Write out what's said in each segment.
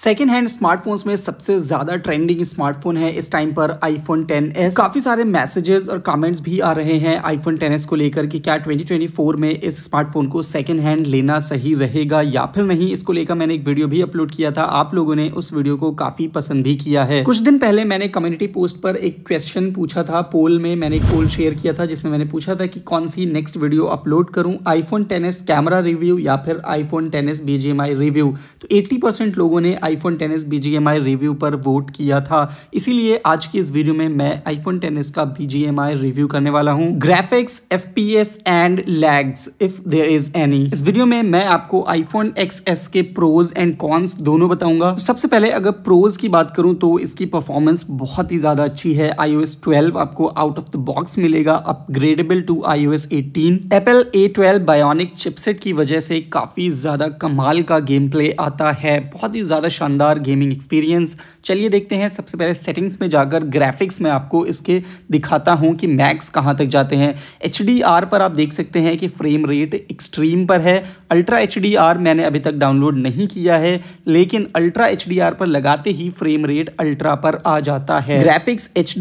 second hand smartphones में सबसे ज्यादा ट्रेंडिंग स्मार्टफोन है इस टाइम पर आईफोन एस काफी सारे मैसेजेस और कमेंट्स भी आ रहे हैं आईफोन एस को लेकर कि क्या 2024 में इस स्मार्टफोन को सेकेंड हैंड लेना सही रहेगा या फिर नहीं इसको लेकर मैंने एक वीडियो भी अपलोड किया था आप लोगों ने उस वीडियो को काफी पसंद भी किया है कुछ दिन पहले मैंने कम्युनिटी पोस्ट पर एक क्वेश्चन पूछा था पोल में मैंने एक पोल शेयर किया था जिसमें मैंने पूछा था कि कौन सी नेक्स्ट वीडियो अपलोड करूँ आईफोन 10s कैमरा रिव्यू या फिर आईफोन 10s बीजीएमआई रिव्यू तो एट्टी लोगों ने आईफोन टेन एस रिव्यू पर वोट किया था इसीलिए आज की इस वीडियो में मैं आईफोन टेन का बी रिव्यू करने वाला हूँ graphics F P S and lags if there is any इस वीडियो में मैं आपको आईफोन एक्स एस के प्रोज एंड कॉन्स दोनों बताऊंगा तो सबसे पहले अगर प्रोज की बात करूँ तो इसकी परफॉर्मेंस बहुत ही ज्यादा अच्छी है आई ओ एस ट्वेल्व आपको आउट ऑफ द बॉक्स मिलेगा upgradable to I O S eighteen Apple A twelve Bionic chipset की वजह से काफी ज्यादा कमाल का गेम प्ले आता है बहुत ही ज्यादा ज़्यादा शानदार गेमिंग एक्सपीरियंस चलिए देखते हैं सबसे पहले सेटिंग्स में जाकर ग्राफिक्स में आपको इसके दिखाता हूँ कि मैक्स कहाँ तक जाते हैं एच पर आप देख सकते हैं कि फ्रेम रेट एक्सट्रीम पर है अल्ट्रा एच मैंने अभी तक डाउनलोड नहीं किया है लेकिन अल्ट्रा एच पर लगाते ही फ्रेम रेट अल्ट्रा पर आ जाता है graphics H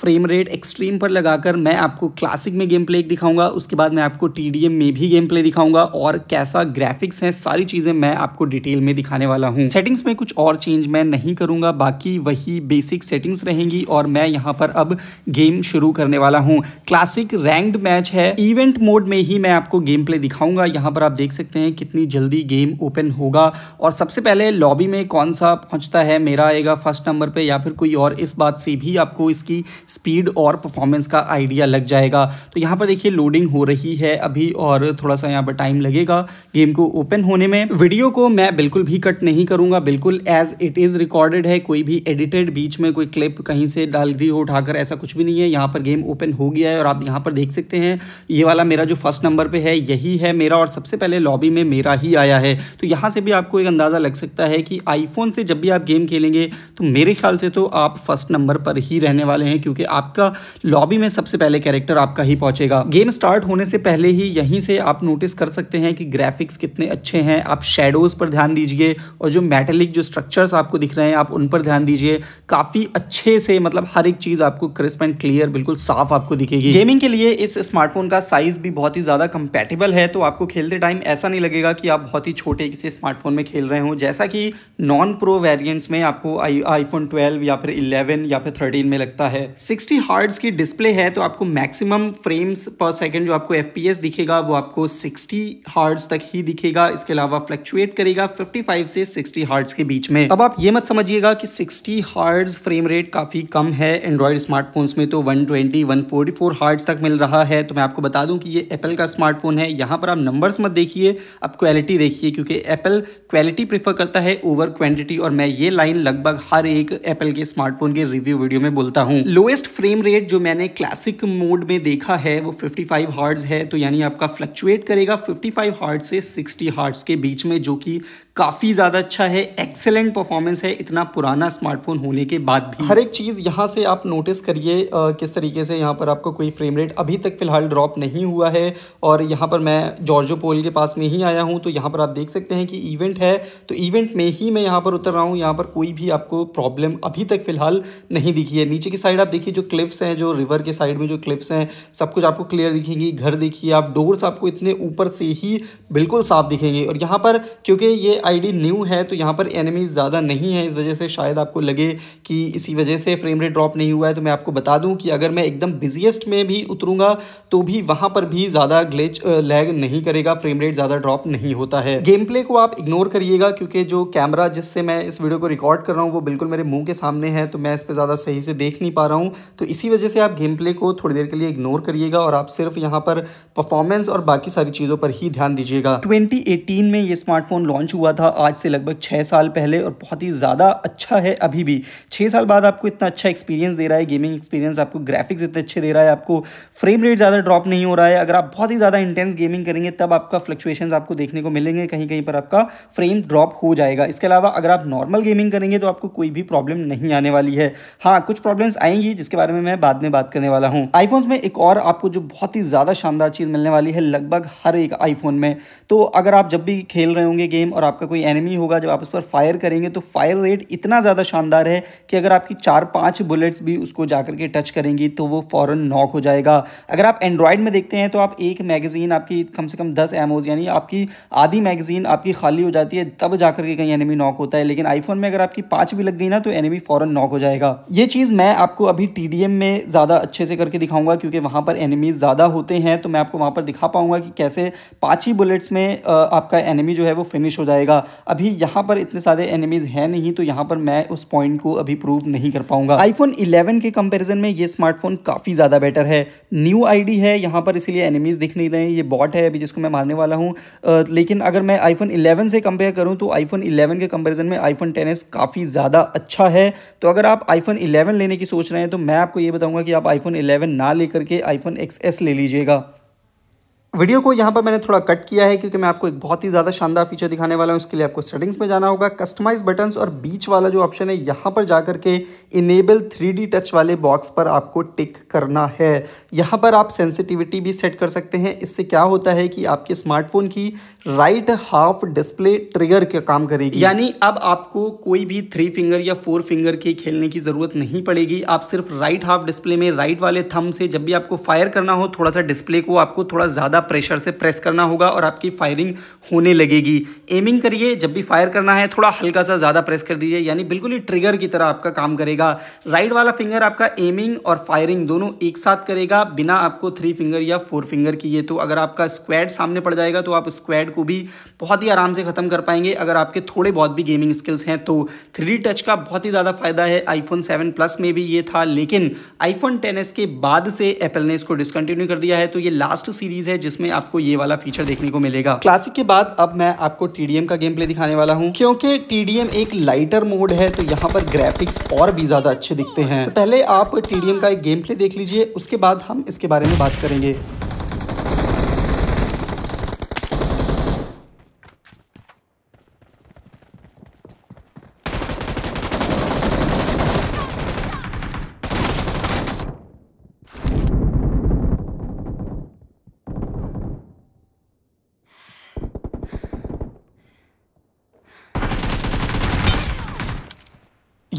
frame rate extreme पर लगाकर मैं आपको क्लासिक में गेम प्ले दिखाऊंगा उसके बाद मैं आपको टी में भी गेम प्ले दिखाऊंगा और कैसा ग्राफिक्स है सारी चीज़ें मैं आपको डिटेल में दिखाने वाला हूँ सेटिंग्स इसमें कुछ और चेंज मैं नहीं करूँगा बाकी वही बेसिक सेटिंग्स रहेंगी और मैं यहाँ पर अब गेम शुरू करने वाला हूँ क्लासिक रैंक्ड मैच है इवेंट मोड में ही मैं आपको गेम प्ले दिखाऊंगा यहाँ पर आप देख सकते हैं कितनी जल्दी गेम ओपन होगा और सबसे पहले लॉबी में कौन सा पहुँचता है मेरा आएगा फर्स्ट नंबर पर या फिर कोई और इस बात से भी आपको इसकी स्पीड और परफॉर्मेंस का आइडिया लग जाएगा तो यहाँ पर देखिए लोडिंग हो रही है अभी और थोड़ा सा यहाँ पर टाइम लगेगा गेम को ओपन होने में वीडियो को मैं बिल्कुल भी कट नहीं करूँगा बिल्कुल एज इट इज़ रिकॉर्डेड है कोई भी एडिटेड बीच में कोई क्लिप कहीं से डाल दी हो उठाकर ऐसा कुछ भी नहीं है यहाँ पर गेम ओपन हो गया है और आप यहाँ पर देख सकते हैं ये वाला मेरा जो फर्स्ट नंबर पर है यही है मेरा और सबसे पहले लॉबी में मेरा ही आया है तो यहाँ से भी आपको एक अंदाज़ा लग सकता है कि आईफोन से जब भी आप गेम खेलेंगे तो मेरे ख्याल से तो आप फर्स्ट नंबर पर ही रहने वाले हैं क्योंकि आपका लॉबी में सबसे पहले कैरेक्टर आपका ही पहुंचेगा गेम स्टार्ट होने से पहले ही यहीं से आप नोटिस कर सकते हैं कि ग्राफिक्स कितने अच्छे हैं आप शेडोज़ पर ध्यान दीजिए और जो मेटेलिक स्पेसिफिक जो स्ट्रक्चर्स आपको दिख रहे हैं आप उन पर ध्यान दीजिए काफ़ी अच्छे से मतलब हर एक चीज़ आपको क्रिस्प एंड क्लियर बिल्कुल साफ आपको दिखेगी गेमिंग के लिए इस स्मार्टफोन का साइज़ भी बहुत ही ज़्यादा कंपेटेबल है तो आपको खेलते टाइम ऐसा नहीं लगेगा कि आप बहुत ही छोटे किसी स्मार्टफोन में खेल रहे हो जैसा कि नॉन प्रो वेरियंट्स में आपको आईफोन ट्वेल्व या फिर इलेवन या फिर थर्टीन में लगता है सिक्सटी हार्ड की डिस्प्ले है तो आपको मैक्सिमम फ्रेम्स पर सेकेंड जो आपको एफ दिखेगा वो आपको सिक्सटी हार्ड तक ही दिखेगा इसके अलावा फ्लक्चुएट करेगा फिफ्टी से सिक्सटी हार्ड्स के बीच में अब आप ये मत समझिएगा कि 60 हार्ड फ्रेम रेट काफ़ी कम है एंड्रॉइड स्मार्टफोन्स में तो 120 144 हार्ट्स तक मिल रहा है तो मैं आपको बता दूं कि ये एप्पल का स्मार्टफोन है यहाँ पर आप नंबर्स मत देखिए आप क्वालिटी देखिए क्योंकि एप्पल क्वालिटी प्रीफर करता है ओवर क्वान्टिटी और मैं ये लाइन लगभग हर एक एप्पल के स्मार्टफोन के रिव्यू वीडियो में बोलता हूँ लोएस्ट फ्रेम रेट जो मैंने क्लासिक मोड में देखा है वो फिफ्टी फाइव है तो यानी आपका फ्लक्चुएट करेगा फिफ्टी फाइव से सिक्सटी हार्ड के बीच में जो कि काफ़ी ज़्यादा अच्छा है एक्सेलेंट परफॉर्मेंस है इतना पुराना स्मार्टफोन होने के बाद भी हर एक चीज़ यहाँ से आप नोटिस करिए किस तरीके से यहाँ पर आपको कोई फ्रेम रेट अभी तक फ़िलहाल ड्रॉप नहीं हुआ है और यहाँ पर मैं जॉर्जो पोल के पास में ही आया हूँ तो यहाँ पर आप देख सकते हैं कि इवेंट है तो इवेंट में ही मैं यहाँ पर उतर रहा हूँ यहाँ पर कोई भी आपको प्रॉब्लम अभी तक फ़िलहाल नहीं दिखी है नीचे की साइड आप देखिए जो क्लिप्स हैं जो रिवर के साइड में जो क्लिप्स हैं सब कुछ आपको क्लियर दिखेंगी घर देखिए आप डोर्स आपको इतने ऊपर से ही बिल्कुल साफ दिखेंगे और यहाँ पर क्योंकि ये आईडी न्यू है तो यहाँ पर पर एनिमीज़ ज़्यादा नहीं है इस वजह से शायद आपको लगे कि इसी वजह से फ्रेम रेट ड्रॉप नहीं हुआ है तो मैं आपको बता दूं कि अगर मैं एकदम बिजिएस्ट में भी उतरूंगा तो भी वहां पर भी ज़्यादा ग्लेच लैग नहीं करेगा फ्रेम रेट ज़्यादा ड्रॉप नहीं होता है गेम प्ले को आप इग्नोर करिएगा क्योंकि जो कैमरा जिससे मैं इस वीडियो को रिकॉर्ड कर रहा हूँ वो बिल्कुल मेरे मुँह के सामने है तो मैं इस पर ज़्यादा सही से देख नहीं पा रहा हूँ तो इसी वजह से आप गेम प्ले को थोड़ी देर के लिए इग्नोर करिएगा और आप सिर्फ यहाँ पर परफॉर्मेंस और बाकी सारी चीज़ों पर ही ध्यान दीजिएगा ट्वेंटी में ये स्मार्टफोन लॉन्च हुआ था आज से लगभग छः साल पहले और बहुत ही ज़्यादा अच्छा है अभी भी छः साल बाद आपको इतना अच्छा एक्सपीरियंस दे रहा है गेमिंग एक्सपीरियंस आपको ग्राफिक्स इतने अच्छे दे रहा है आपको फ्रेम रेट ज़्यादा ड्रॉप नहीं हो रहा है अगर आप बहुत ही ज़्यादा इंटेंस गेमिंग करेंगे तब आपका फ्लक्चुएशन आपको देखने को मिलेंगे कहीं कहीं पर आपका फ्रेम ड्रॉप हो जाएगा इसके अलावा अगर आप नॉर्मल गेमिंग करेंगे तो आपको कोई भी प्रॉब्लम नहीं आने वाली है हाँ कुछ प्रॉब्लम्स आएंगी जिसके बारे में मैं बाद में बात करने वाला हूँ आईफोन्स में एक और आपको जो बहुत ही ज़्यादा शानदार चीज़ मिलने वाली है लगभग हर एक आईफोन में तो अगर आप जब भी खेल रहे होंगे गेम और आपका कोई एनिमी होगा जब आप उस पर फायर करेंगे तो फायर रेट इतना ज़्यादा शानदार है कि अगर आपकी चार पाँच बुलेट्स भी उसको जाकर के टच करेंगी तो वो फ़ौरन नॉक हो जाएगा अगर आप एंड्रॉयड में देखते हैं तो आप एक मैगज़ीन आपकी कम से कम दस एम यानी आपकी आधी मैगज़ीन आपकी खाली हो जाती है तब जाकर के कहीं एनिमी नॉक होता है लेकिन आईफोन में अगर आपकी पाँच भी लग गई ना तो एनिमी फ़ौरन नॉक हो जाएगा ये चीज़ मैं आपको अभी टी में ज़्यादा अच्छे से करके दिखाऊंगा क्योंकि वहाँ पर एनिमी ज़्यादा होते हैं तो मैं आपको वहाँ पर दिखा पाऊंगा कि कैसे पाँच ही बुलेट्स में आपका एनिमी जो है वो फिनिश हो जाएगा अभी यहाँ पर इतना इतने सारे एनिमीज है नहीं तो यहाँ पर मैं उस पॉइंट को अभी प्रूव नहीं कर पाऊंगा आईफोन इलेवन के कंपेरिजन में ये स्मार्टफोन काफ़ी ज़्यादा बेटर है न्यू आईडी है यहाँ पर इसलिए एनिमीज दिख नहीं रहे ये बॉट है अभी जिसको मैं मारने वाला हूँ लेकिन अगर मैं आईफोन इलेवन से कंपेयर करूँ तो आईफोन इलेवन के कंपेरिजन में आईफोन टेन काफ़ी ज़्यादा अच्छा है तो अगर आप आईफोन इलेवन लेने की सोच रहे हैं तो मैं आपको ये बताऊंगा कि आप आईफोन इलेवन ना लेकर के आईफोन एक्स ले लीजिएगा वीडियो को यहाँ पर मैंने थोड़ा कट किया है क्योंकि मैं आपको एक बहुत ही ज़्यादा शानदार फीचर दिखाने वाला हूँ उसके लिए आपको सेटिंग्स में जाना होगा कस्टमाइज बटन्स और बीच वाला जो ऑप्शन है यहाँ पर जा करके इनेबल थ्री टच वाले बॉक्स पर आपको टिक करना है यहाँ पर आप सेंसिटिविटी भी सेट कर सकते हैं इससे क्या होता है कि आपके स्मार्टफोन की राइट हाफ डिस्प्ले ट्रिगर का काम करेगी यानी अब आपको कोई भी थ्री फिंगर या फोर फिंगर के खेलने की ज़रूरत नहीं पड़ेगी आप सिर्फ राइट हाफ डिस्प्ले में राइट वाले थम से जब भी आपको फायर करना हो थोड़ा सा डिस्प्ले को आपको थोड़ा ज़्यादा प्रेशर से प्रेस करना होगा और आपकी फायरिंग होने लगेगी एमिंग करिए जब भी फायर करना है थोड़ा हल्का सा ज़्यादा प्रेस कर दीजिए यानी बिल्कुल ही ट्रिगर की तरह आपका काम करेगा राइट वाला फिंगर आपका एमिंग और फायरिंग दोनों एक साथ करेगा बिना आपको थ्री फिंगर या फोर फिंगर की ये तो अगर आपका स्क्वाड सामने पड़ जाएगा तो आप स्क्वाड को भी बहुत ही आराम से ख़त्म कर पाएंगे अगर आपके थोड़े बहुत भी गेमिंग स्किल्स हैं तो थ्री टच का बहुत ही ज़्यादा फ़ायदा है आईफोन सेवन प्लस में भी ये था लेकिन आईफोन टेन के बाद से एप्पल ने इसको डिसकंटिन्यू कर दिया है तो ये लास्ट सीरीज़ है जिसमें आपको ये वाला फीचर देखने को मिलेगा क्लासिक के बाद अब मैं आपको टीडीएम का गेम प्ले दिखाने वाला हूँ क्योंकि टीडीएम एक लाइटर मोड है तो यहाँ पर ग्राफिक्स और भी ज्यादा अच्छे दिखते हैं तो पहले आप टीडीएम का एक गेम प्ले देख लीजिए उसके बाद हम इसके बारे में बात करेंगे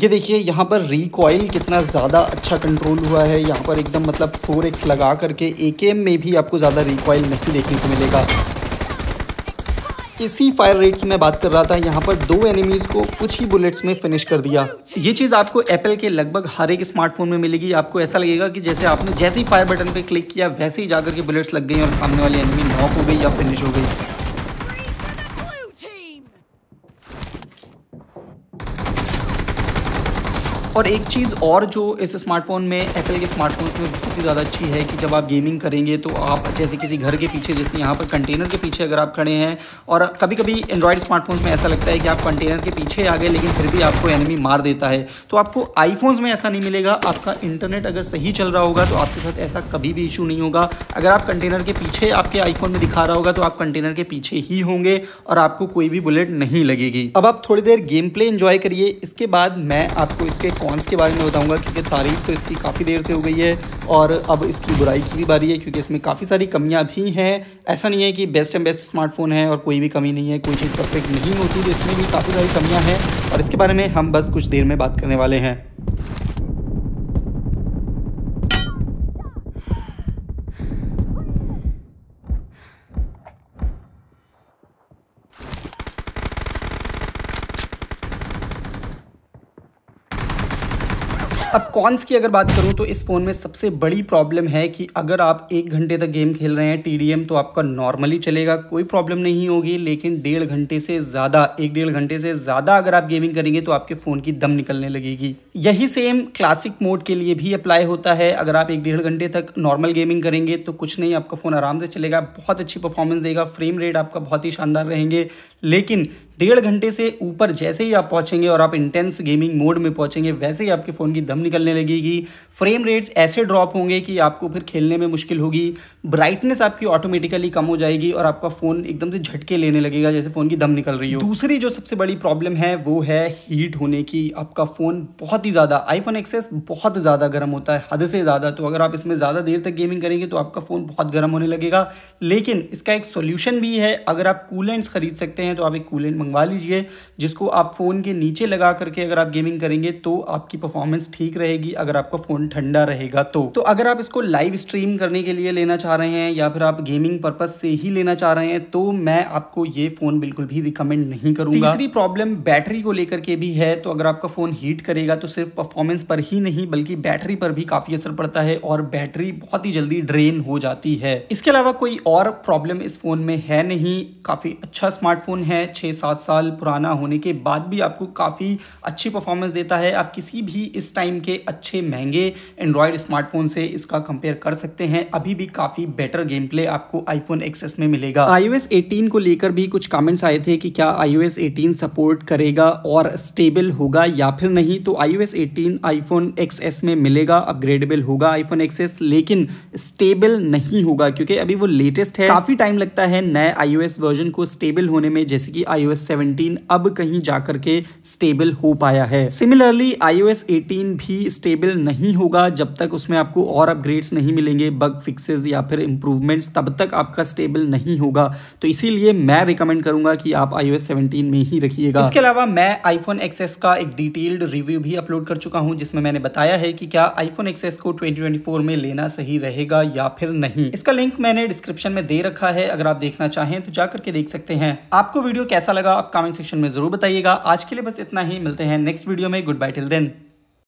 ये देखिए यहाँ पर रिकॉइल कितना ज़्यादा अच्छा कंट्रोल हुआ है यहाँ पर एकदम मतलब फोर एक्स लगा करके ए के एम में भी आपको ज़्यादा रिकॉइल नहीं देखने को मिलेगा इसी फायर रेट की मैं बात कर रहा था यहाँ पर दो एनिमीज को कुछ ही बुलेट्स में फिनिश कर दिया ये चीज़ आपको एप्पल के लगभग हर एक स्मार्टफोन में मिलेगी आपको ऐसा लगेगा कि जैसे आपने जैसे ही फायर बटन पे क्लिक किया वैसे ही जाकर के बुलेट्स लग गई और सामने वाली एनिमी नॉक हो गई या फिनिश हो गई और एक चीज़ और जो इस स्मार्टफोन में एप्पल के स्मार्टफोन्स में बहुत ही ज़्यादा अच्छी है कि जब आप गेमिंग करेंगे तो आप जैसे किसी घर के पीछे जैसे यहाँ पर कंटेनर के पीछे अगर आप खड़े हैं और कभी कभी एंड्रॉयड स्मार्टफोन्स में ऐसा लगता है कि आप कंटेनर के पीछे आ गए लेकिन फिर भी आपको एनिमी मार देता है तो आपको आईफोन्स में ऐसा नहीं मिलेगा आपका इंटरनेट अगर सही चल रहा होगा तो आपके साथ ऐसा कभी भी इशू नहीं होगा अगर आप कंटेनर के पीछे आपके आईफोन में दिखा रहा होगा तो आप कंटेनर के पीछे ही होंगे और आपको कोई भी बुलेट नहीं लगेगी अब आप थोड़ी देर गेम प्ले इन्जॉय करिए इसके बाद मैं आपको इसके कॉन्स के बारे में बताऊँगा क्योंकि तारीफ तो इसकी काफ़ी देर से हो गई है और अब इसकी बुराई की भी बारी है क्योंकि इसमें काफ़ी सारी कमियाँ भी हैं ऐसा नहीं है कि बेस्ट एंड बेस्ट स्मार्टफोन है और कोई भी कमी नहीं है कोई चीज़ परफेक्ट नहीं होती तो इसमें भी काफ़ी सारी कमियाँ हैं और इसके बारे में हम बस कुछ देर में बात करने वाले हैं अब कॉन्स की अगर बात करूँ तो इस फ़ोन में सबसे बड़ी प्रॉब्लम है कि अगर आप एक घंटे तक गेम खेल रहे हैं टी तो आपका नॉर्मली चलेगा कोई प्रॉब्लम नहीं होगी लेकिन डेढ़ घंटे से ज़्यादा एक डेढ़ घंटे से ज़्यादा अगर आप गेमिंग करेंगे तो आपके फ़ोन की दम निकलने लगेगी यही सेम क्लासिक मोड के लिए भी अप्लाई होता है अगर आप एक डेढ़ घंटे तक नॉर्मल गेमिंग करेंगे तो कुछ नहीं आपका फ़ोन आराम से चलेगा बहुत अच्छी परफॉर्मेंस देगा फ्रेम रेट आपका बहुत ही शानदार रहेंगे लेकिन डेढ़ घंटे से ऊपर जैसे ही आप पहुँचेंगे और आप इंटेंस गेमिंग मोड में पहुँचेंगे वैसे ही आपके फ़ोन की दम निकलने लगेगी फ्रेम रेट्स ऐसे ड्रॉप होंगे कि आपको फिर खेलने में मुश्किल होगी ब्राइटनेस आपकी ऑटोमेटिकली कम हो जाएगी और आपका फ़ोन एकदम से झटके लेने लगेगा जैसे फ़ोन की दम निकल रही हो दूसरी जो सबसे बड़ी प्रॉब्लम है वो है हीट होने की आपका फ़ोन बहुत ही ज़्यादा आईफोन एक्सेस बहुत ज़्यादा गर्म होता है हद से ज़्यादा तो अगर आप इसमें ज़्यादा देर तक गेमिंग करेंगे तो आपका फ़ोन बहुत गर्म होने लगेगा लेकिन इसका एक सोल्यूशन भी है अगर आप कूलेंट्स खरीद सकते हैं तो आप एक कूलेंट मंगवा लीजिए जिसको आप फ़ोन के नीचे लगा करके अगर आप गेमिंग करेंगे तो आपकी परफॉर्मेंस ठीक रहेगी अगर आपका फ़ोन ठंडा रहेगा तो तो अगर आप इसको लाइव स्ट्रीम करने के लिए लेना चाह रहे हैं या फिर आप गेमिंग पर्पज़ से ही लेना चाह रहे हैं तो मैं आपको ये फ़ोन बिल्कुल भी रिकमेंड नहीं करूँगा तीसरी प्रॉब्लम बैटरी को लेकर के भी है तो अगर आपका फ़ोन हीट करेगा तो सिर्फ परफॉर्मेंस पर ही नहीं बल्कि बैटरी पर भी काफ़ी असर पड़ता है और बैटरी बहुत ही जल्दी ड्रेन हो जाती है इसके अलावा कोई और प्रॉब्लम इस फ़ोन में है नहीं काफ़ी अच्छा स्मार्टफोन है छः सात सात साल पुराना होने के बाद भी आपको काफ़ी अच्छी परफॉर्मेंस देता है आप किसी भी इस टाइम के अच्छे महंगे एंड्रॉयड स्मार्टफोन से इसका कंपेयर कर सकते हैं अभी भी काफ़ी बेटर गेम प्ले आपको आईफोन एक्सेस में मिलेगा आई ओ को लेकर भी कुछ कमेंट्स आए थे कि क्या आई ओ सपोर्ट करेगा और स्टेबल होगा या फिर नहीं तो आई 18 आईफोन एक्सएस में मिलेगा अपग्रेडेबल होगा आईफोन एक्सएस लेकिन स्टेबल नहीं होगा क्योंकि अभी वो लेटेस्ट है काफ़ी टाइम लगता है नए आईओएस वर्जन को स्टेबल होने में जैसे कि आईओएस 17 अब कहीं जाकर के स्टेबल हो पाया है सिमिलरली iOS 18 भी स्टेबल नहीं होगा जब तक उसमें आपको और अपग्रेड्स नहीं मिलेंगे बग फिक्सेस या फिर इम्प्रूवमेंट्स तब तक आपका स्टेबल नहीं होगा तो इसीलिए मैं रिकमेंड करूंगा कि आप iOS 17 में ही रखिएगा इसके अलावा मैं iPhone XS का एक डिटेल्ड रिव्यू भी अपलोड कर चुका हूं जिसमें मैंने बताया है कि क्या आईफोन एक्सेस को ट्वेंटी में लेना सही रहेगा या फिर नहीं इसका लिंक मैंने डिस्क्रिप्शन में दे रखा है अगर आप देखना चाहें तो जाकर के देख सकते हैं आपको वीडियो कैसा लगा लगा आप कमेंट सेक्शन में ज़रूर बताइएगा आज के लिए बस इतना ही मिलते हैं नेक्स्ट वीडियो में गुड बाय टिल देन